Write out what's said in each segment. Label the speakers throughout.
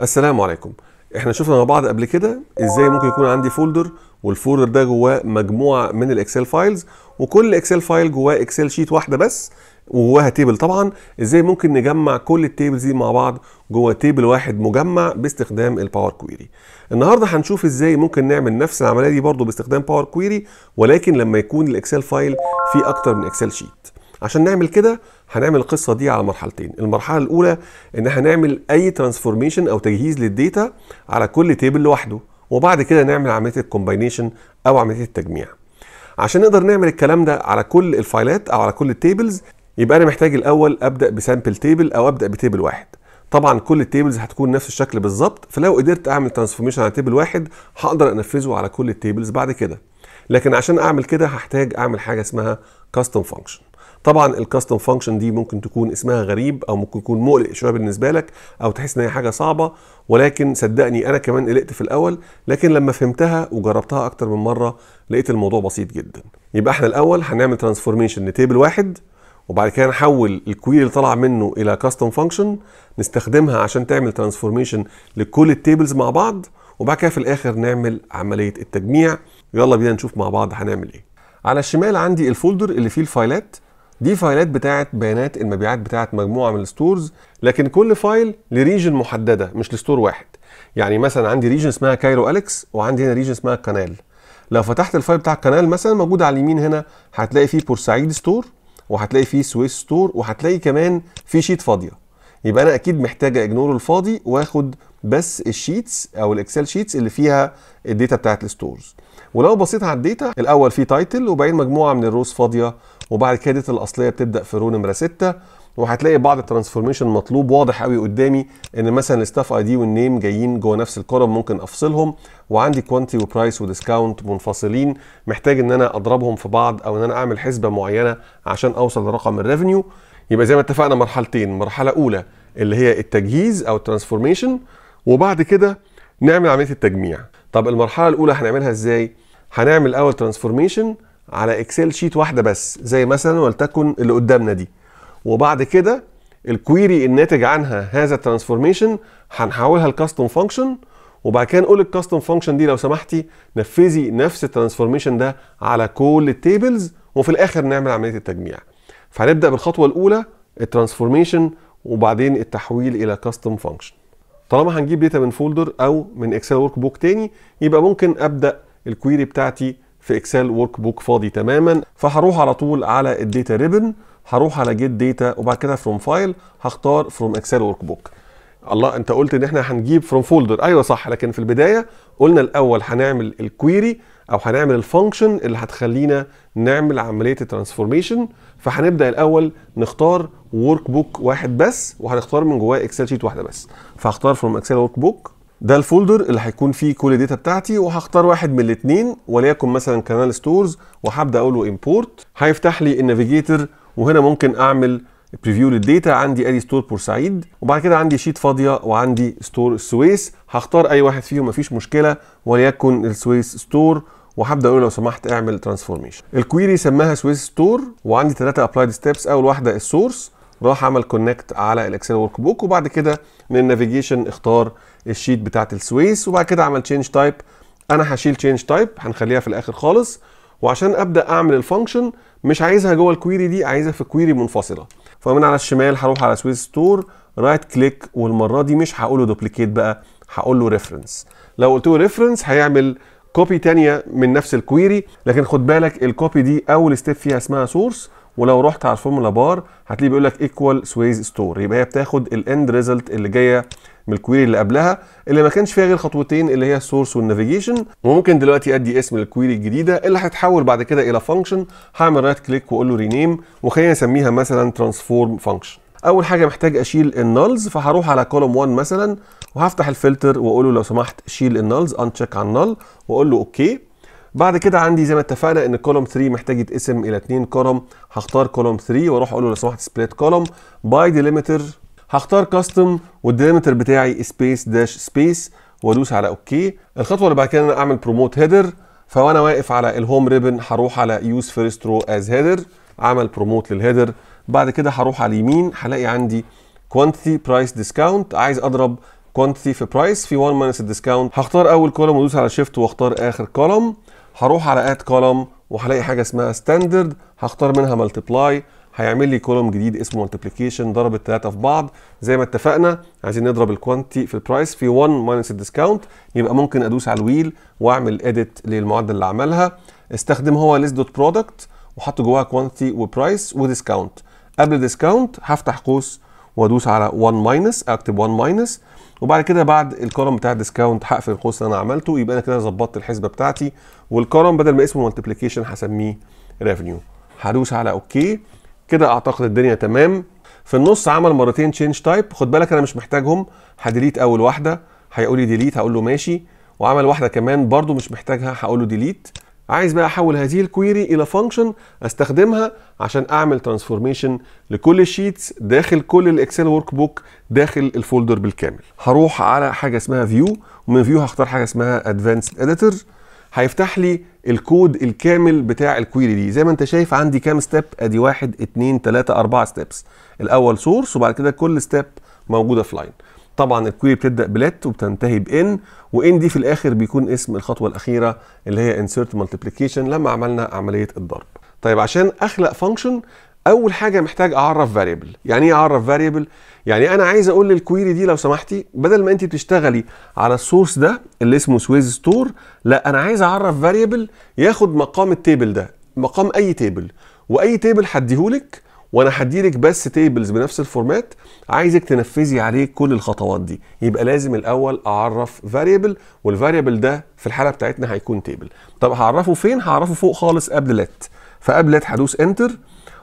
Speaker 1: السلام عليكم احنا شفنا مع بعض قبل كده ازاي ممكن يكون عندي فولدر والفولدر ده جواه مجموعه من الاكسل فايلز وكل اكسل فايل جواه اكسل شيت واحده بس وجواها تيبل طبعا ازاي ممكن نجمع كل التيبلز دي مع بعض جوه تيبل واحد مجمع باستخدام الباور كويري النهارده هنشوف ازاي ممكن نعمل نفس العمليه دي برضو باستخدام باور كويري ولكن لما يكون الاكسل فايل فيه اكتر من اكسل شيت عشان نعمل كده هنعمل القصه دي على مرحلتين المرحله الاولى ان هنعمل اي ترانسفورميشن او تجهيز للديتا على كل تيبل لوحده وبعد كده نعمل عمليه الكومباينيشن او عمليه التجميع عشان نقدر نعمل الكلام ده على كل الفايلات او على كل التيبلز يبقى انا محتاج الاول ابدا بسامبل تيبل او ابدا بتيبل واحد طبعا كل التيبلز هتكون نفس الشكل بالظبط فلو قدرت اعمل ترانسفورميشن على تيبل واحد هقدر انفذه على كل التيبلز بعد كده لكن عشان اعمل كده هحتاج اعمل حاجه اسمها كاستم فانكشن طبعا الكاستم فانكشن دي ممكن تكون اسمها غريب او ممكن يكون مقلق شويه بالنسبه لك او تحس ان هي حاجه صعبه ولكن صدقني انا كمان قلقت في الاول لكن لما فهمتها وجربتها اكتر من مره لقيت الموضوع بسيط جدا يبقى احنا الاول هنعمل ترانسفورميشن لتيبل واحد وبعد كده نحول الكويري اللي طلع منه الى كاستم فانكشن نستخدمها عشان تعمل ترانسفورميشن لكل التيبلز مع بعض وبعد كده في الاخر نعمل عمليه التجميع يلا بينا نشوف مع بعض هنعمل ايه على الشمال عندي الفولدر اللي فيه الفايلات دي فايلات بتاعت بيانات المبيعات بتاعت مجموعه من الستورز لكن كل فايل لريجن محدده مش لستور واحد يعني مثلا عندي ريجن اسمها كايرو اليكس وعندي هنا ريجن اسمها كانال لو فتحت الفايل بتاع القناه مثلا موجود على اليمين هنا هتلاقي فيه بورسعيد ستور وهتلاقي فيه سويس ستور وهتلاقي كمان في شيت فاضيه يبقى انا اكيد محتاج اجنور الفاضي واخد بس الشيتس او الاكسل شيتس اللي فيها الداتا بتاعت الستورز ولو بصيت على الداتا الاول فيه تايتل وبعدين مجموعه من الروز فاضيه وبعد كده ديت الاصليه بتبدا في رو نمره 6 وهتلاقي بعض الترانسفورميشن مطلوب واضح قوي قدامي ان مثلا الاستاف اي دي والنيم جايين جوه نفس الكورم ممكن افصلهم وعندي كوانتي وبرايس وديسكاونت منفصلين محتاج ان انا اضربهم في بعض او ان انا اعمل حسبه معينه عشان اوصل لرقم الريفينيو يبقى زي ما اتفقنا مرحلتين مرحله اولى اللي هي التجهيز او الترانسفورميشن وبعد كده نعمل عمليه التجميع طب المرحله الاولى هنعملها ازاي هنعمل اول ترانسفورميشن على اكسل شيت واحده بس زي مثلا ولتكن اللي قدامنا دي وبعد كده الكويري الناتج عنها هذا الترانسفورميشن هنحولها لكاستم فانكشن وبعد كده نقول الكاستم فانكشن دي لو سمحتي نفذي نفس الترانسفورميشن ده على كل التيبلز وفي الاخر نعمل عمليه التجميع فهنبدا بالخطوه الاولى الترانسفورميشن وبعدين التحويل الى كاستم فانكشن طالما هنجيب داتا من فولدر او من اكسل ورك بوك تاني يبقى ممكن ابدا الكويري بتاعتي في اكسل ورك بوك فاضي تماما فهروح على طول على الداتا ريبن هروح على جيت داتا وبعد كده فروم فايل هختار فروم اكسل ورك بوك الله انت قلت ان احنا هنجيب فروم فولدر ايوه صح لكن في البدايه قلنا الاول هنعمل الكويري او هنعمل الفانكشن اللي هتخلينا نعمل عمليه الترانسفورميشن فهنبدا الاول نختار ورك بوك واحد بس وهنختار من جواه اكسل شيت واحده بس فهختار فروم اكسل ورك بوك ده الفولدر اللي هيكون فيه كل الداتا بتاعتي وهختار واحد من الاثنين وليكن مثلا كانال ستورز وهبدا اقول له امبورت هيفتح لي النافيجيتور وهنا ممكن اعمل بريفيو للديتا عندي ادي ستور بورسعيد وبعد كده عندي شيت فاضيه وعندي ستور السويس هختار اي واحد فيهم مفيش مشكله وليكن السويس ستور وهبدا اقول لو سمحت اعمل ترانسفورميشن الكويري سماها سويس ستور وعندي ثلاثه ابلايد ستيبس اول واحده السورس راح عمل كونكت على الاكسل ورك بوك وبعد كده من النافيجيشن اختار الشيت بتاعت السويس وبعد كده عمل تشينج تايب انا هشيل تشينج تايب هنخليها في الاخر خالص وعشان ابدا اعمل الفانكشن مش عايزها جوه الكويري دي عايزها في كويري منفصله فمن على الشمال هروح على سويس ستور رايت كليك والمره دي مش هقول له دوبليكيت بقى هقول له ريفرنس لو قلت له ريفرنس هيعمل كوبي تانية من نفس الكويري لكن خد بالك الكوبي دي اول ستيب فيها اسمها سورس ولو رحت على الفورمولا بار هتلاقيه بيقول لك ايكوال سويز ستور يبقى هي بتاخد الاند ريزلت اللي جايه من الكويري اللي قبلها اللي ما كانش فيها غير خطوتين اللي هي السورس والنافيجيشن وممكن دلوقتي ادي اسم للكويري الجديده اللي هتتحول بعد كده الى فانكشن هعمل رايت كليك واقول له رينيم وخلينا نسميها مثلا ترانسفورم فانكشن اول حاجه محتاج اشيل النلز فهروح على كولوم 1 مثلا وهفتح الفلتر واقول له لو سمحت شيل النلز انشيك على النل واقول له اوكي بعد كده عندي زي ما اتفقنا ان كولوم 3 محتاج يتقسم الى اثنين كولوم هختار كولوم 3 واروح اقول له لو سمحت سبليت كولوم باي ديليمتر هختار كاستم والديليمتر بتاعي سبيس داش سبيس وادوس على اوكي الخطوه اللي بعد كده انا اعمل بروموت هيدر فوانا واقف على الهوم ريبن هروح على يوز فيرست رو از هيدر اعمل بروموت للهيدر بعد كده هروح على اليمين هلاقي عندي كوانتيتي برايس ديسكاونت عايز اضرب كوانتيتي في برايس في 1 ماينس الديسكاونت هختار اول كولوم وادوس على شيفت واختار اخر كولوم هروح على اد كولوم وهلاقي حاجه اسمها ستاندرد هختار منها ملتبلاي هيعمل لي كولوم جديد اسمه ملتبليكيشن ضرب الثلاثه في بعض زي ما اتفقنا عايزين نضرب الكوانتي في البرايس في 1 ماينس الديسكاونت يبقى ممكن ادوس على الويل واعمل اديت للمعادله اللي عملها استخدم هو ليست دوت برودكت وحط جواها كوانتي وبرايس وديسكاونت قبل ديسكاونت هفتح قوس وادوس على 1 ماينس اكتب 1 ماينس وبعد كده بعد الكرم بتاع الديسكاونت هقفل القوس اللي انا عملته يبقى انا كده ظبطت الحسبه بتاعتي والكرم بدل ما اسمه مالتيبليكيشن هسميه ريفنيو هدوس على اوكي كده اعتقد الدنيا تمام في النص عمل مرتين تشينج تايب خد بالك انا مش محتاجهم هديليت اول واحده هيقول لي ديليت هقول له ماشي وعمل واحده كمان برده مش محتاجها هقول له ديليت عايز بقى احول هذه الكويري الى فانكشن استخدمها عشان اعمل ترانسفورميشن لكل الشيتس داخل كل الاكسل ورك بوك داخل الفولدر بالكامل هروح على حاجه اسمها فيو ومن فيو هختار حاجه اسمها ادفانسد اديتور هيفتح لي الكود الكامل بتاع الكويري دي زي ما انت شايف عندي كام ستيب ادي واحد اتنين تلاته اربعه ستيبس الاول سورس وبعد كده كل ستيب موجوده في لاين طبعا الكويري بتبدا بلت وبتنتهي بان وان دي في الاخر بيكون اسم الخطوه الاخيره اللي هي انسيرت مالتيبليكيشن لما عملنا عمليه الضرب طيب عشان اخلق فانكشن اول حاجه محتاج اعرف فاريبل يعني ايه اعرف فاريبل يعني انا عايز اقول للكويري دي لو سمحتي بدل ما انت بتشتغلي على السورس ده اللي اسمه سويز ستور لا انا عايز اعرف فاريبل ياخد مقام التيبل ده مقام اي تيبل واي تيبل هديهولك وانا هديلك بس تيبلز بنفس الفورمات عايزك تنفذي عليه كل الخطوات دي يبقى لازم الاول اعرف فاريبل والفاريبل ده في الحاله بتاعتنا هيكون تيبل طب هعرفه فين هعرفه فوق خالص قبل لات فقبل لات هدوس انتر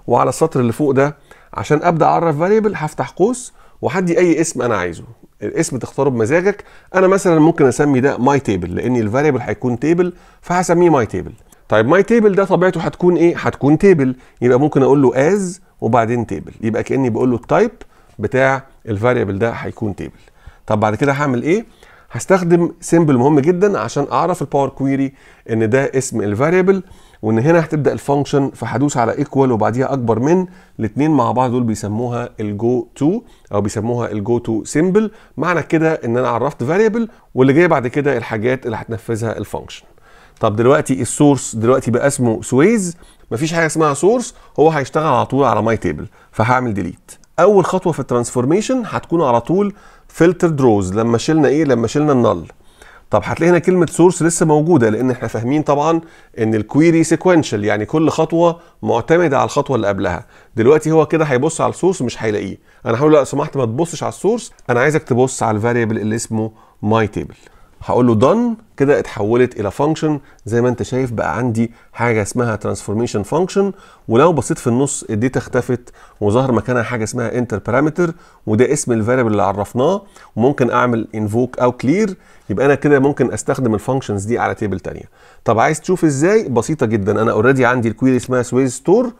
Speaker 1: وعلى السطر اللي فوق ده عشان ابدا اعرف فاريبل هفتح قوس وهدي اي اسم انا عايزه الاسم تختاره بمزاجك انا مثلا ممكن اسمي ده ماي تيبل لان الفاريبل هيكون تيبل فهسميه ماي تيبل طيب ماي تيبل ده طبيعته هتكون ايه؟ هتكون تيبل يبقى ممكن اقول له از وبعدين تيبل يبقى كاني بقول له التايب بتاع الفاريبل ده هيكون تيبل. طب بعد كده هعمل ايه؟ هستخدم سيمبل مهم جدا عشان اعرف الباور كويري ان ده اسم الفاريبل وان هنا هتبدا الفانكشن فهدوس على ايكوال وبعديها اكبر من الاثنين مع بعض دول بيسموها الجو تو او بيسموها الجو تو سيمبل معنى كده ان انا عرفت فاريبل واللي جاي بعد كده الحاجات اللي هتنفذها الفانكشن طب دلوقتي السورس دلوقتي بقى اسمه سويز مفيش حاجه اسمها سورس هو هيشتغل على طول على ماي تيبل فهعمل ديليت اول خطوه في الترانسفورميشن هتكون على طول فلتر دروز لما شلنا ايه لما شلنا النل طب هتلاقي هنا كلمه سورس لسه موجوده لان احنا فاهمين طبعا ان الكويري سيكوينشال يعني كل خطوه معتمده على الخطوه اللي قبلها دلوقتي هو كده هيبص على السورس مش هيلاقيه انا هقول له لو سمحت ما تبصش على السورس انا عايزك تبص على الفاريبل اللي اسمه ماي تيبل هقول له done كده اتحولت الى فانكشن زي ما انت شايف بقى عندي حاجه اسمها ترانسفورميشن فانكشن ولو بصيت في النص الداتا اختفت وظهر مكانها حاجه اسمها انتر بارامتر وده اسم الفاريبل اللي عرفناه وممكن اعمل انفوك او كلير يبقى انا كده ممكن استخدم الفانكشنز دي على تيبل ثانيه طب عايز تشوف ازاي بسيطه جدا انا اوريدي عندي الكويري اسمها سويز ستور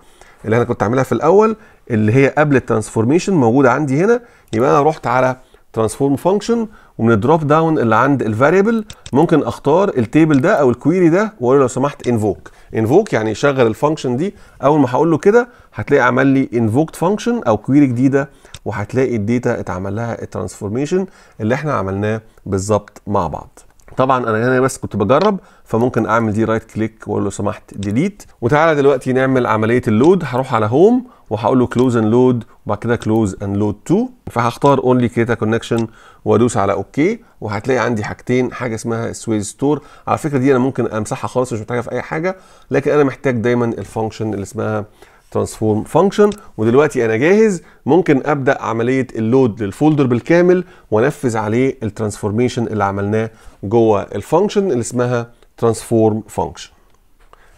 Speaker 1: اللي انا كنت عاملها في الاول اللي هي قبل الترانسفورميشن موجوده عندي هنا يبقى انا رحت على ترانسفورم فانكشن ومن الدروب داون اللي عند الفاريبل ممكن اختار التيبل ده او الكويري ده واقول له لو سمحت انفوك انفوك يعني شغل الفانكشن دي اول ما هقول له كده هتلاقي عمل لي انفوكت فانكشن او كويري جديده وهتلاقي الداتا اتعمل لها الترانسفورميشن اللي احنا عملناه بالظبط مع بعض طبعا انا هنا بس كنت بجرب فممكن اعمل دي رايت كليك واقول له سمحت ديليت وتعالى دلوقتي نعمل عمليه اللود هروح على هوم وهقول له كلوز اند لود وبعد كده كلوز اند لود تو فهختار اونلي كريتا كونكشن وادوس على اوكي وهتلاقي عندي حاجتين حاجه اسمها سويز ستور على فكره دي انا ممكن امسحها خالص مش محتاجها في اي حاجه لكن انا محتاج دايما الفانكشن اللي اسمها ترانسفورم فانكشن ودلوقتي انا جاهز ممكن ابدا عمليه اللود للفولدر بالكامل وانفذ عليه الترانسفورميشن اللي عملناه جوه الفانكشن اللي اسمها ترانسفورم فانكشن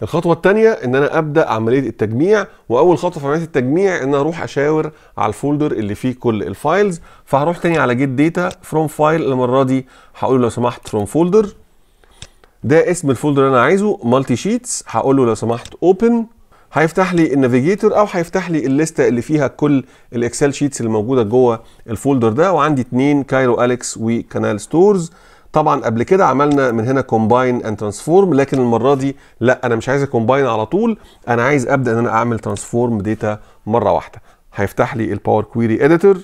Speaker 1: الخطوه الثانيه ان انا ابدا عمليه التجميع واول خطوه في عمليه التجميع ان انا اروح اشاور على الفولدر اللي فيه كل الفايلز فهروح تاني على جيت داتا فروم فايل المره دي هقول له لو سمحت فروم فولدر ده اسم الفولدر اللي انا عايزه مالتي شيتس هقول له لو سمحت اوبن هيفتح لي النافيجيتور او هيفتح لي الليسته اللي فيها كل الاكسل شيتس اللي موجوده جوه الفولدر ده وعندي اتنين كايرو اليكس وكانال ستورز طبعا قبل كده عملنا من هنا كومباين اند ترانسفورم لكن المره دي لا انا مش عايز اكومباين على طول انا عايز ابدا ان انا اعمل ترانسفورم داتا مره واحده هيفتح لي الباور كويري اديتور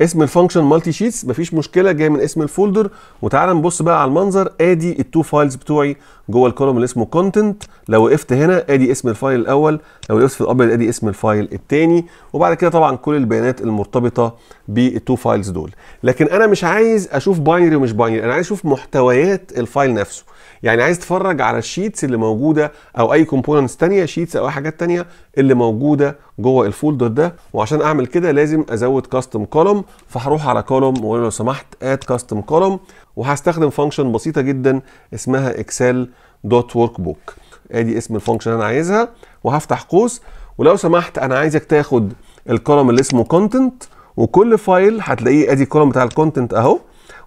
Speaker 1: اسم الفانكشن مالتي شيتس مفيش مشكله جاي من اسم الفولدر وتعالى نبص بقى على المنظر ادي التو فايلز بتوعي جوه الكولوم اللي اسمه كونتنت لو وقفت هنا ادي اسم الفايل الاول لو وقفت في الابيض ادي اسم الفايل الثاني وبعد كده طبعا كل البيانات المرتبطه بالتو فايلز دول لكن انا مش عايز اشوف باينري ومش باينري انا عايز اشوف محتويات الفايل نفسه يعني عايز اتفرج على الشيتس اللي موجوده او اي كومبوننتس ثانيه شيتس او اي حاجات ثانيه اللي موجوده جوه الفولدر ده وعشان اعمل كده لازم ازود كاستم كولوم فهروح على كولوم واقول لو سمحت اد كاستم كولوم وهستخدم فانكشن بسيطه جدا اسمها اكسل دوت ورك بوك ادي اسم الفانكشن اللي انا عايزها وهفتح قوس ولو سمحت انا عايزك تاخد الكولوم اللي اسمه كونتنت وكل فايل هتلاقيه ادي الكولوم بتاع الكونتنت اهو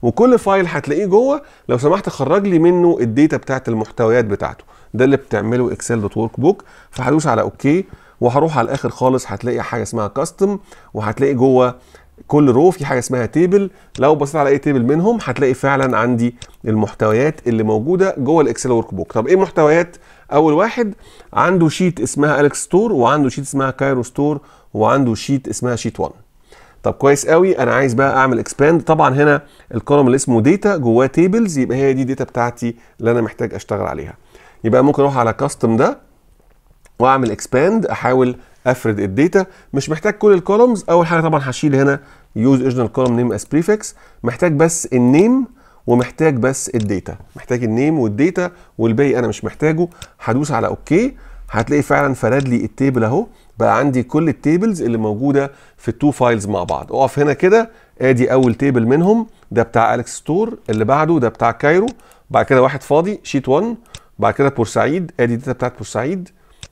Speaker 1: وكل فايل هتلاقيه جوه لو سمحت خرج لي منه الديتا بتاعت المحتويات بتاعته ده اللي بتعمله اكسل دوت ورك بوك فهدوس على اوكي وهروح على الاخر خالص هتلاقي حاجه اسمها كاستم وهتلاقي جوه كل رو في حاجه اسمها تيبل لو بصيت على اي تيبل منهم هتلاقي فعلا عندي المحتويات اللي موجوده جوه الاكسل ورك بوك طب ايه محتويات اول واحد عنده شيت اسمها اليكس ستور وعنده شيت اسمها كايرو ستور وعنده شيت اسمها شيت 1 طب كويس قوي انا عايز بقى اعمل اكسباند طبعا هنا الكولوم اللي اسمه داتا جواه تيبلز يبقى هي دي الداتا بتاعتي اللي انا محتاج اشتغل عليها يبقى ممكن اروح على كاستم ده واعمل اكسباند احاول افرد الداتا مش محتاج كل الكولومز اول حاجه طبعا هشيل هنا يوز اوريجينال كولوم نيم اس بريفكس محتاج بس النيم ومحتاج بس الداتا محتاج النيم والداتا والباقي انا مش محتاجه هدوس على اوكي هتلاقي فعلا فرد لي التيبل اهو بقى عندي كل التيبلز اللي موجوده في التو فايلز مع بعض اقف هنا كده ادي اول تيبل منهم ده بتاع اليكس ستور اللي بعده ده بتاع كايرو بعد كده واحد فاضي شيت 1 بعد كده بورسعيد ادي الداتا بتاعت بورسعيد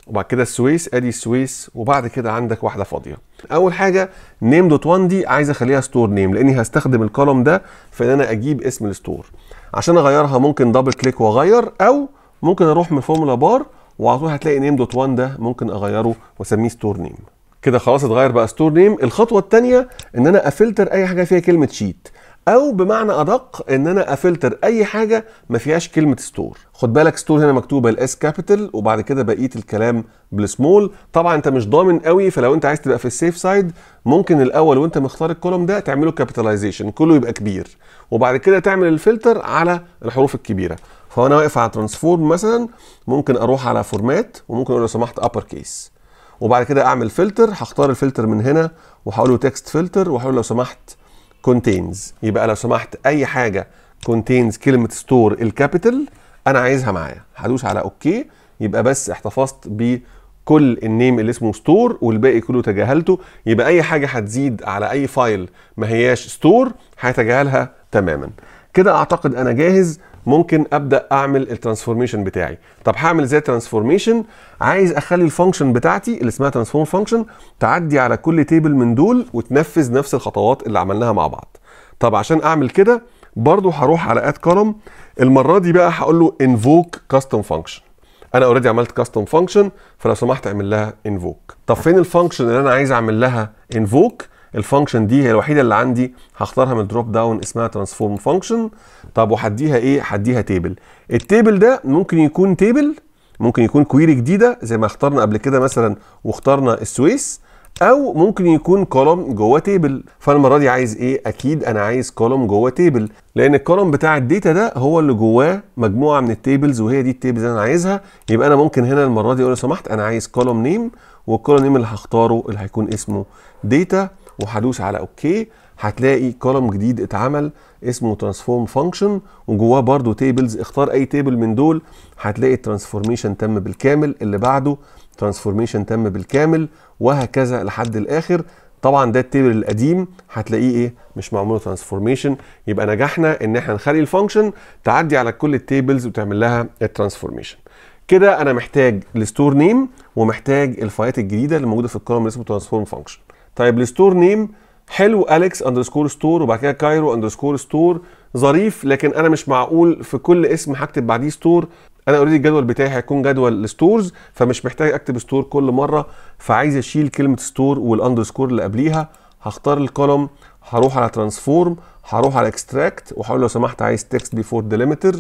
Speaker 1: وبعد كده السويس ادي السويس وبعد كده عندك واحده فاضيه اول حاجه نيم دوت 1 دي عايز اخليها ستور نيم لاني هستخدم الكولوم ده في ان انا اجيب اسم الستور عشان اغيرها ممكن دبل كليك واغير او ممكن اروح من فورمولا بار وعلى طول هتلاقي نيم دوت 1 ده ممكن اغيره واسميه ستور نيم كده خلاص اتغير بقى ستور نيم الخطوه الثانيه ان انا افلتر اي حاجه فيها كلمه شيت او بمعنى ادق ان انا افلتر اي حاجه ما فيهاش كلمه ستور خد بالك ستور هنا مكتوبه الاس كابيتال وبعد كده بقيه الكلام بالسمول طبعا انت مش ضامن قوي فلو انت عايز تبقى في السيف سايد ممكن الاول وانت مختار الكولوم ده تعمله كابيتاليزيشن كله يبقى كبير وبعد كده تعمل الفلتر على الحروف الكبيره فانا واقف على ترانسفورم مثلا ممكن اروح على فورمات وممكن اقول لو سمحت ابر كيس وبعد كده اعمل فلتر هختار الفلتر من هنا وهقول له تكست فلتر وهقول لو سمحت كونتينز يبقى لو سمحت اي حاجه كونتينز كلمه ستور الكابيتال انا عايزها معايا هدوس على اوكي يبقى بس احتفظت بكل النيم اللي اسمه ستور والباقي كله تجاهلته يبقى اي حاجه هتزيد على اي فايل ما هياش ستور هتجاهلها تماما كده اعتقد انا جاهز ممكن ابدا اعمل الترانسفورميشن بتاعي طب هعمل ازاي ترانسفورميشن عايز اخلي الفانكشن بتاعتي اللي اسمها ترانسفورم فانكشن تعدي على كل تيبل من دول وتنفذ نفس الخطوات اللي عملناها مع بعض طب عشان اعمل كده برضو هروح على اد كولم المره دي بقى هقول له انفوك كاستم فانكشن انا اوريدي عملت كاستم فانكشن فلو سمحت اعمل لها انفوك طب فين الفانكشن اللي انا عايز اعمل لها انفوك الفانكشن دي هي الوحيده اللي عندي هختارها من الدروب داون اسمها ترانسفورم فانكشن طب وهديها ايه هديها تيبل التيبل ده ممكن يكون تيبل ممكن يكون كويري جديده زي ما اخترنا قبل كده مثلا واخترنا السويس او ممكن يكون كولوم جوه تيبل فانا المره دي عايز ايه اكيد انا عايز كولوم جوه تيبل لان الكولوم بتاع الداتا ده هو اللي جواه مجموعه من التيبلز وهي دي التيبلز اللي انا عايزها يبقى انا ممكن هنا المره دي اقول لو سمحت انا عايز كولوم نيم والكولوم نيم اللي هختاره اللي هيكون اسمه داتا وهدوس على اوكي هتلاقي كولم جديد اتعمل اسمه ترانسفورم فانكشن وجواه برده تيبلز اختار اي تيبل من دول هتلاقي الترانسفورميشن تم بالكامل اللي بعده ترانسفورميشن تم بالكامل وهكذا لحد الاخر طبعا ده التيبل القديم هتلاقيه ايه مش معمول ترانسفورميشن يبقى نجحنا ان احنا نخلي الفانكشن تعدي على كل التيبلز وتعمل لها الترانسفورميشن كده انا محتاج الستور نيم ومحتاج الفايات الجديده اللي موجوده في الكولم اللي اسمه ترانسفورم فانكشن طيب الستور نيم حلو اليكس اندرسكور ستور وبعد كده كايرو اندرسكور ستور ظريف لكن انا مش معقول في كل اسم هكتب بعديه ستور انا اوريدي الجدول بتاعي هيكون جدول الستورز فمش محتاج اكتب ستور كل مره فعايز اشيل كلمه ستور والاندرسكور اللي قبليها هختار الكولوم هروح على ترانسفورم هروح على اكستراكت وهقول لو سمحت عايز تكست بيفور ديليمتر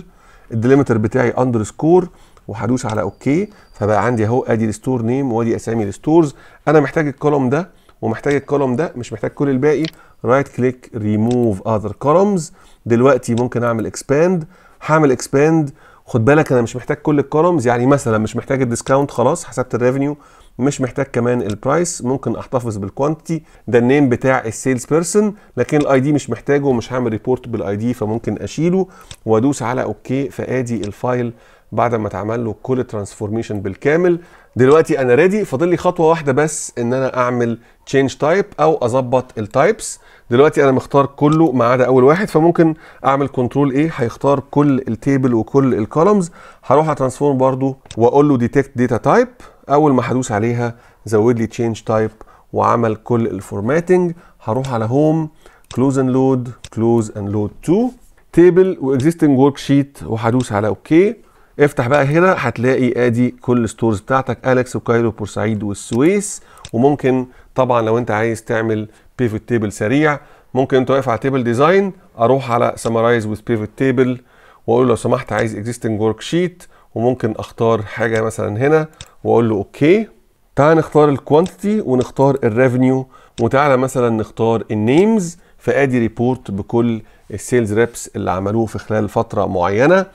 Speaker 1: الديليمتر بتاعي اندرسكور وهدوس على اوكي فبقى عندي اهو ادي الستور نيم وادي اسامي الستورز انا محتاج الكولوم ده ومحتاج الكولوم ده مش محتاج كل الباقي رايت كليك ريموف اذر كولومز دلوقتي ممكن اعمل اكسباند هعمل اكسباند خد بالك انا مش محتاج كل الكولومز يعني مثلا مش محتاج الديسكاونت خلاص حسبت الريفينيو مش محتاج كمان البرايس ممكن احتفظ بالكوانتيتي ده النيم بتاع السيلز بيرسون لكن الاي دي مش محتاجه ومش هعمل ريبورت بالاي دي فممكن اشيله وادوس على اوكي فادي الفايل بعد ما اتعمل له كل ترانسفورميشن بالكامل دلوقتي انا ريدي فاضل لي خطوه واحده بس ان انا اعمل تشينج تايب او اظبط التايبس دلوقتي انا مختار كله ما عدا اول واحد فممكن اعمل كنترول ايه هيختار كل التيبل وكل الكولمز هروح على ترانسفورم برده واقول له ديتكت داتا تايب اول ما هدوس عليها زود لي تشينج تايب وعمل كل الفورماتنج هروح على هوم كلوز اند لود كلوز اند لود 2 تيبل واكزيستنج ورك شيت وهدوس على اوكي okay. افتح بقى هنا هتلاقي ادي كل الستورز بتاعتك اليكس وكايرو بورسعيد والسويس وممكن طبعا لو انت عايز تعمل بيفوت تيبل سريع ممكن انت واقف على تيبل ديزاين اروح على سمرايز وذ بيفوت تيبل واقول لو سمحت عايز اكزيستنج ورك شيت وممكن اختار حاجه مثلا هنا واقول له اوكي تعال نختار الكوانتيتي ونختار الريفنيو وتعالى مثلا نختار النيمز فادي ريبورت بكل السيلز ريبس اللي عملوه في خلال فتره معينه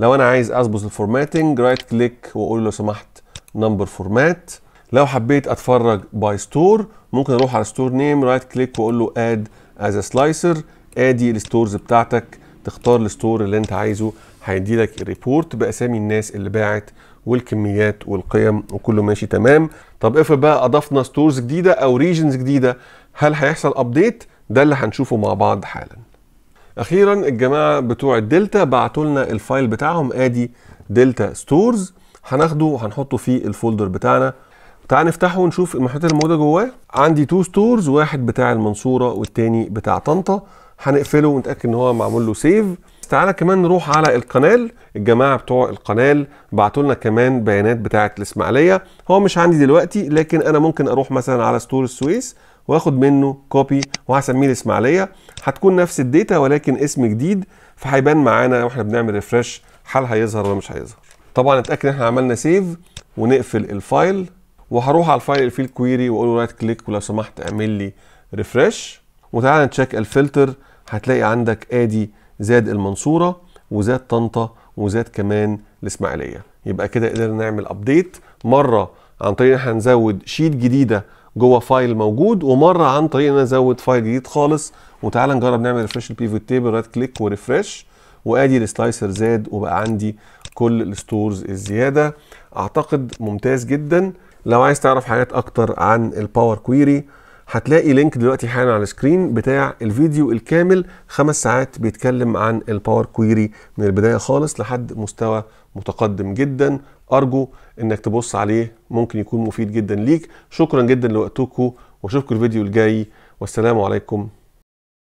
Speaker 1: لو انا عايز اظبط الفورماتنج رايت كليك واقول لو سمحت نمبر فورمات لو حبيت اتفرج باي ستور ممكن اروح على ستور نيم رايت كليك واقول له اد از سلايسر ادي الستورز بتاعتك تختار الستور اللي انت عايزه هيدي لك الريبورت باسامي الناس اللي باعت والكميات والقيم وكله ماشي تمام طب افرض بقى اضفنا ستورز جديده او ريجنز جديده هل هيحصل ابديت ده اللي هنشوفه مع بعض حالا اخيرا الجماعه بتوع الدلتا بعتوا لنا الفايل بتاعهم ادي دلتا ستورز هناخده وهنحطه في الفولدر بتاعنا تعال نفتحه ونشوف المحيط الموجوده جواه عندي تو ستورز واحد بتاع المنصوره والتاني بتاع طنطا هنقفله ونتاكد ان هو معمول له سيف تعالى كمان نروح على القنال الجماعه بتوع القنال بعتوا لنا كمان بيانات بتاعه الاسماعيليه هو مش عندي دلوقتي لكن انا ممكن اروح مثلا على ستور السويس واخد منه كوبي وهسميه الاسماعيليه هتكون نفس الداتا ولكن اسم جديد فهيبان معانا واحنا بنعمل ريفرش هل هيظهر ولا مش هيظهر طبعا اتاكد ان احنا عملنا سيف ونقفل الفايل وهروح على الفايل الفيل كويري واقول رايت كليك ولو سمحت اعمل لي ريفرش وتعالى نتشيك الفلتر هتلاقي عندك ادي زاد المنصوره وزاد طنطا وزاد كمان الاسماعيليه يبقى كده قدرنا نعمل ابديت مره عن طريق ان احنا نزود شيت جديده جوه فايل موجود ومره عن طريق ان انا ازود فايل جديد خالص وتعالى نجرب نعمل ريفرش البيفوت تيبل رايت كليك وريفرش وادي السلايسر زاد وبقى عندي كل الستورز الزياده اعتقد ممتاز جدا لو عايز تعرف حاجات اكتر عن الباور كويري هتلاقي لينك دلوقتي حالا على السكرين بتاع الفيديو الكامل خمس ساعات بيتكلم عن الباور كويري من البدايه خالص لحد مستوى متقدم جدا ارجو انك تبص عليه ممكن يكون مفيد جدا ليك شكرا جدا لوقتكم واشوفكم الفيديو الجاي والسلام عليكم